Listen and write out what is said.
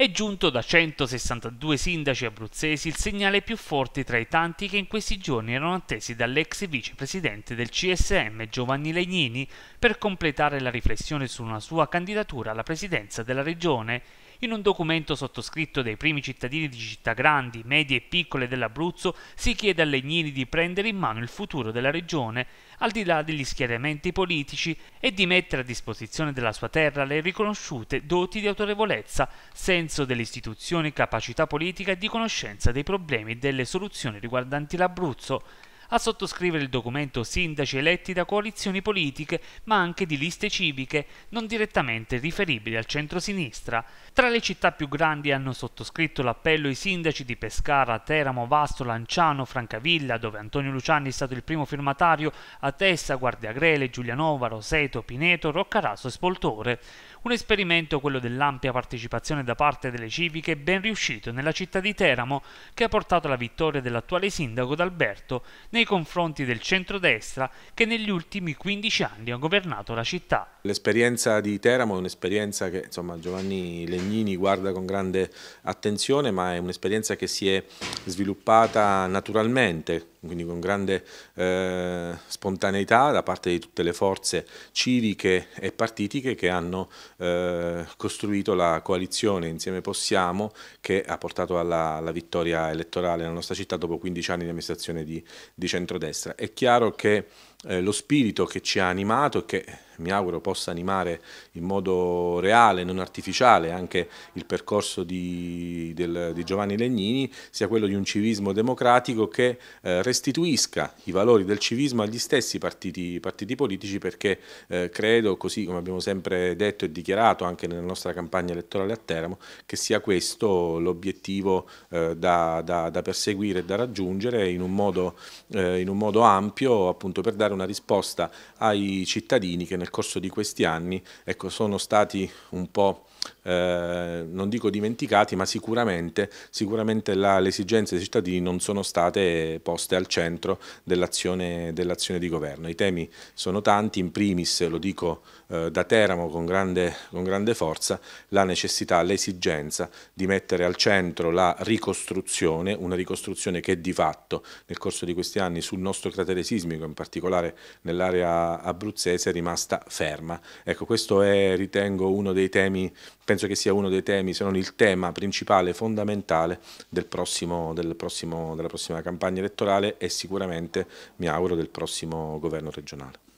È giunto da 162 sindaci abruzzesi il segnale più forte tra i tanti che in questi giorni erano attesi dall'ex vicepresidente del CSM Giovanni Legnini per completare la riflessione su una sua candidatura alla presidenza della regione in un documento sottoscritto dai primi cittadini di città grandi, medie e piccole dell'Abruzzo si chiede a Legnini di prendere in mano il futuro della regione, al di là degli schieramenti politici, e di mettere a disposizione della sua terra le riconosciute doti di autorevolezza, senso delle istituzioni, capacità politica e di conoscenza dei problemi e delle soluzioni riguardanti l'Abruzzo a sottoscrivere il documento sindaci eletti da coalizioni politiche, ma anche di liste civiche, non direttamente riferibili al centro-sinistra. Tra le città più grandi hanno sottoscritto l'appello i sindaci di Pescara, Teramo, Vasto, Lanciano, Francavilla, dove Antonio Luciani è stato il primo firmatario, a Tessa, Guardiagrele, Giulianova, Roseto, Pineto, Roccaraso e Spoltore. Un esperimento, quello dell'ampia partecipazione da parte delle civiche, ben riuscito nella città di Teramo, che ha portato alla vittoria dell'attuale sindaco D'Alberto nei nei confronti del centrodestra che negli ultimi 15 anni ha governato la città. L'esperienza di Teramo è un'esperienza che insomma, Giovanni Legnini guarda con grande attenzione ma è un'esperienza che si è sviluppata naturalmente quindi con grande eh, spontaneità da parte di tutte le forze civiche e partitiche che hanno eh, costruito la coalizione Insieme Possiamo che ha portato alla, alla vittoria elettorale nella nostra città dopo 15 anni di amministrazione di, di centrodestra. È chiaro che eh, lo spirito che ci ha animato e che mi auguro possa animare in modo reale, non artificiale, anche il percorso di, del, di Giovanni Legnini, sia quello di un civismo democratico che eh, restituisca i valori del civismo agli stessi partiti, partiti politici perché eh, credo, così come abbiamo sempre detto e dichiarato anche nella nostra campagna elettorale a Teramo, che sia questo l'obiettivo eh, da, da, da, perseguire e da raggiungere in un modo, eh, in un modo ampio appunto, per dare una risposta ai cittadini che nel nel corso di questi anni ecco, sono stati un po' Eh, non dico dimenticati, ma sicuramente, sicuramente la, le esigenze dei cittadini non sono state poste al centro dell'azione dell di governo. I temi sono tanti, in primis, lo dico eh, da Teramo con grande, con grande forza, la necessità, l'esigenza di mettere al centro la ricostruzione, una ricostruzione che di fatto nel corso di questi anni sul nostro cratere sismico, in particolare nell'area abruzzese, è rimasta ferma. Ecco, questo è, ritengo, uno dei temi, penso che sia uno dei temi, se non il tema principale, fondamentale del prossimo, del prossimo, della prossima campagna elettorale e sicuramente, mi auguro, del prossimo governo regionale.